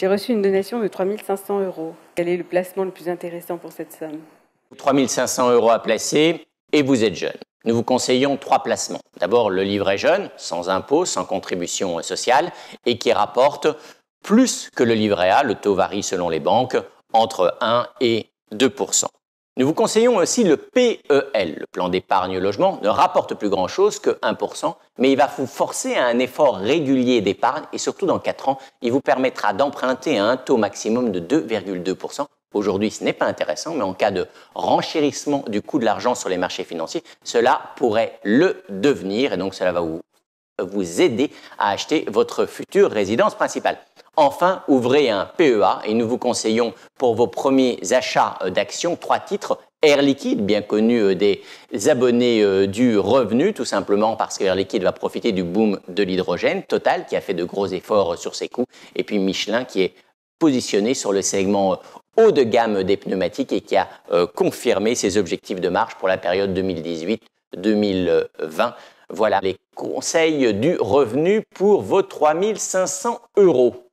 J'ai reçu une donation de 3500 euros. Quel est le placement le plus intéressant pour cette somme 3500 euros à placer et vous êtes jeune. Nous vous conseillons trois placements. D'abord, le livret jeune, sans impôts, sans contribution sociale, et qui rapporte plus que le livret A, le taux varie selon les banques, entre 1 et 2 nous vous conseillons aussi le PEL, le plan d'épargne logement, ne rapporte plus grand-chose que 1%, mais il va vous forcer à un effort régulier d'épargne et surtout dans 4 ans, il vous permettra d'emprunter à un taux maximum de 2,2%. Aujourd'hui, ce n'est pas intéressant, mais en cas de renchérissement du coût de l'argent sur les marchés financiers, cela pourrait le devenir et donc cela va vous vous aider à acheter votre future résidence principale. Enfin, ouvrez un PEA et nous vous conseillons pour vos premiers achats euh, d'actions trois titres. Air Liquide, bien connu euh, des abonnés euh, du revenu, tout simplement parce que Air Liquide va profiter du boom de l'hydrogène. Total, qui a fait de gros efforts sur ses coûts. Et puis Michelin, qui est positionné sur le segment haut de gamme des pneumatiques et qui a confirmé ses objectifs de marge pour la période 2018-2020. Voilà les conseils du revenu pour vos 3500 euros.